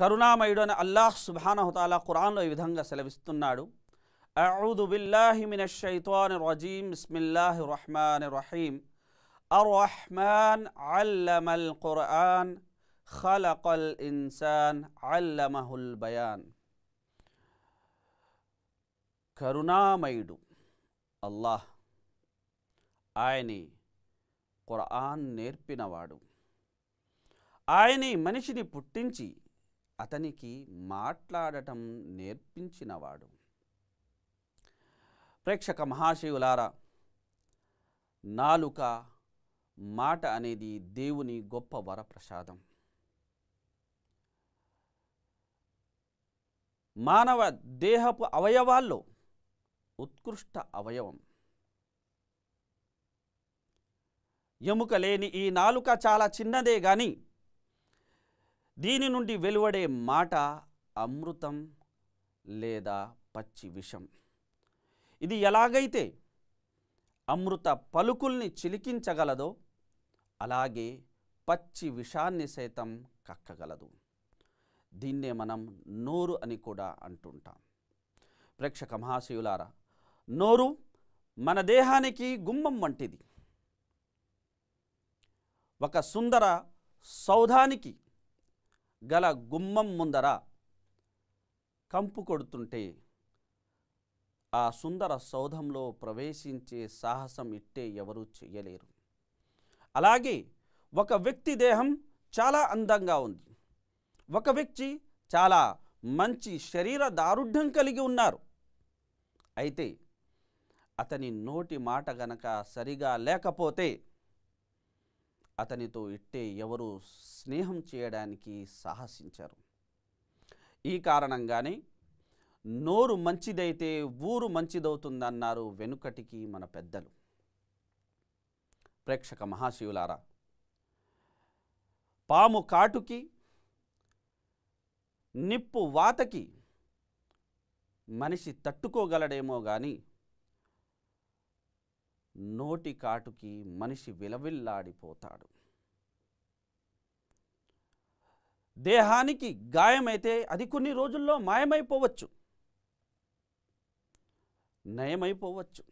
కరుణామయుడు అని అల్లాహ్ సుబానహుతాలా ఖురాన్లో ఈ విధంగా సెలవిస్తున్నాడు అఊదు బిల్లాహి మిన షైతాన్ రజీం బిస్మిల్లాహి రహ్మాన్ రహీం అర్రహ్మాన్ అల్లమల్ ఖురాన్ ఖలకల్ ఇన్సాన్ అల్లమహుల్ బయాన్ కరుణామయుడు అల్లాహ్ ఆయని ఖురాన్ నేర్పినవాడు ఆయని మనిషిని పుట్టించి అతనికి మాట్లాడటం నేర్పించినవాడు ప్రేక్షక మహాశివులారా నాలుక మాట అనేది దేవుని గొప్ప వరప్రసాదం మానవ దేహపు అవయవాల్లో ఉత్కృష్ట అవయవం ఎముక లేని ఈ నాలుక చాలా చిన్నదే కానీ దీని నుండి వెలువడే మాట అమృతం లేదా పచ్చి విషం ఇది ఎలాగైతే అమృత పలుకుల్ని చిలికించగలదో అలాగే పచ్చి విషాన్ని సైతం కక్కగలదు దీన్నే మనం నోరు అని కూడా అంటుంటాం ప్రేక్షక మహాశయులారా నోరు మన దేహానికి గుమ్మం వంటిది ఒక సుందర సౌధానికి గల గుమ్మం ముందర కంపు కొడుతుంటే ఆ సుందర సౌధంలో ప్రవేశించే సాహసం ఇట్టే ఎవరూ చేయలేరు అలాగే ఒక వ్యక్తి దేహం చాలా అందంగా ఉంది ఒక వ్యక్తి చాలా మంచి శరీర దారుఢ్యం కలిగి ఉన్నారు అయితే అతని నోటి మాట గనక సరిగా లేకపోతే అతనితో ఇట్టే ఎవరు స్నేహం చేయడానికి సాహసించారు ఈ కారణంగానే నోరు మంచిదైతే ఊరు మంచిదవుతుందన్నారు వెనుకటికి మన పెద్దలు ప్రేక్షక మహాశివులారా పాము కాటుకి నిప్పు వాతకి మనిషి తట్టుకోగలడేమో కానీ నోటి కాటుకి మనిషి విలవిల్లాడిపోతాడు దేహానికి గాయమైతే అది కొన్ని రోజుల్లో మాయమైపోవచ్చు నయమైపోవచ్చు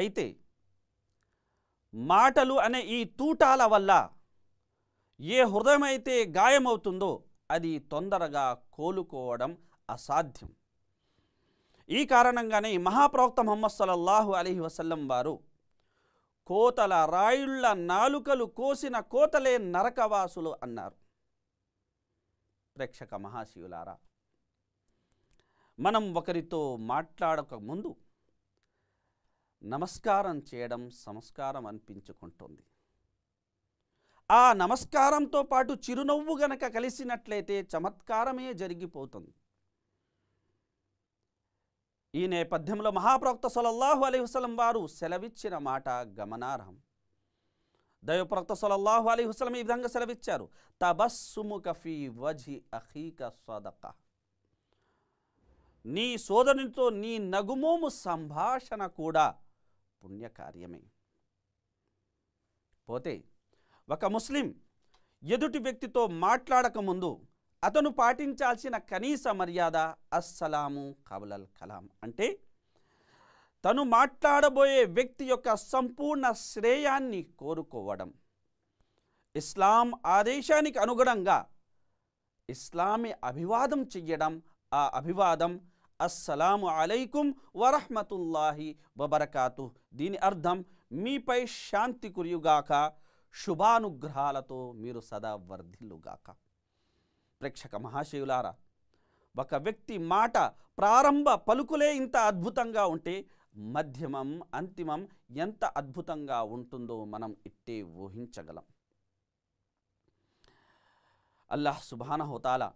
అయితే మాటలు అనే ఈ తూటాల వల్ల ఏ హృదయమైతే గాయమవుతుందో అది తొందరగా కోలుకోవడం అసాధ్యం ఈ కారణంగానే మహాప్రవక్త మొహమ్మద్ సల్లల్లాహు అలీ వసల్లం వారు కోతల రాయుళ్ళ నాలుకలు కోసిన కోతలే నరకవాసులు అన్నారు ప్రేక్షక మహాశివులారా మనం ఒకరితో మాట్లాడక ముందు నమస్కారం చేయడం సంస్కారం అనిపించుకుంటుంది ఆ నమస్కారంతో పాటు చిరునవ్వు గనక కలిసినట్లయితే చమత్కారమే జరిగిపోతుంది ఈ నేపథ్యంలో మహాప్రవక్త సొలల్లాహు అలీ వారు సెలవిచ్చిన మాట గమనార్హం దైవప్రవక్త సొలల్లాహు అలీ ఈ విధంగా సెలవిచ్చారు తబస్సుము కఫీ వజి అహీక సదక నీ సోదరునితో నీ నగుమోము సంభాషణ కూడా పుణ్యకార్యమే పోతే ఒక ముస్లిం ఎదుటి వ్యక్తితో మాట్లాడకముందు అతను పాటించాల్సిన కనీస మర్యాద అస్సలాము కబలల్ కలాం అంటే తను మాట్లాడబోయే వ్యక్తి యొక్క సంపూర్ణ శ్రేయాన్ని కోరుకోవడం ఇస్లాం ఆదేశానికి అనుగుణంగా ఇస్లామి అభివాదం చెయ్యడం ఆ అభివాదం అస్సలాము అలైకుం వరహ్మతుల్లాహి వబరకాతు దీని అర్థం మీపై శాంతి కురియుగాక శుభానుగ్రహాలతో మీరు సదా వర్ధిల్లుగాక ప్రేక్షక మహాశివులారా ఒక వ్యక్తి మాట ప్రారంభ పలుకులే ఇంత అద్భుతంగా ఉంటే మధ్యమం అంతిమం ఎంత అద్భుతంగా ఉంటుందో మనం ఇట్టే ఊహించగలం అల్లాహ్ హోతాల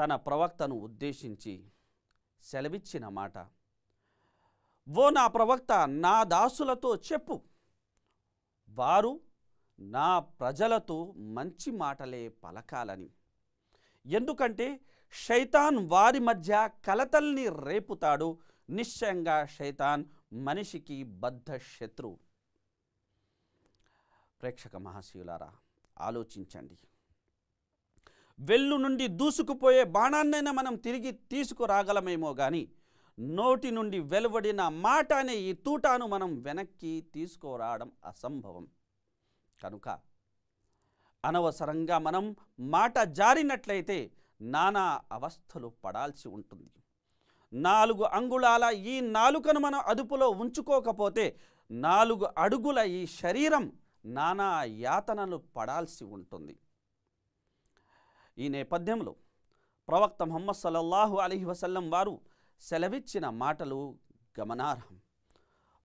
తన ప్రవక్తను ఉద్దేశించి సెలవిచ్చిన మాట ఓ నా ప్రవక్త నా దాసులతో చెప్పు వారు నా ప్రజలతో మంచి మాటలే పలకాలని ఎందుకంటే శైతాన్ వారి మధ్య కలతల్ని రేపుతాడు నిశ్చయంగా శైతాన్ మనిషికి బద్ధ శత్రు ప్రేక్షక మహాశివులారా ఆలోచించండి వెల్లు నుండి దూసుకుపోయే బాణాన్నైనా మనం తిరిగి తీసుకురాగలమేమో కానీ నోటి నుండి వెలువడిన మాట అనే ఈ తూటాను మనం వెనక్కి తీసుకురావడం అసంభవం కనుక అనవసరంగా మనం మాట జారినట్లయితే నానా అవస్థలు పడాల్సి ఉంటుంది నాలుగు అంగుళాల ఈ నాలుకను మనం అదుపులో ఉంచుకోకపోతే నాలుగు అడుగుల ఈ శరీరం నానా యాతనలు పడాల్సి ఉంటుంది ఈ నేపథ్యంలో ప్రవక్త మొహమ్మద్ సల్లల్లాహు అలీ వసల్లం వారు సెలవిచ్చిన మాటలు గమనార్హం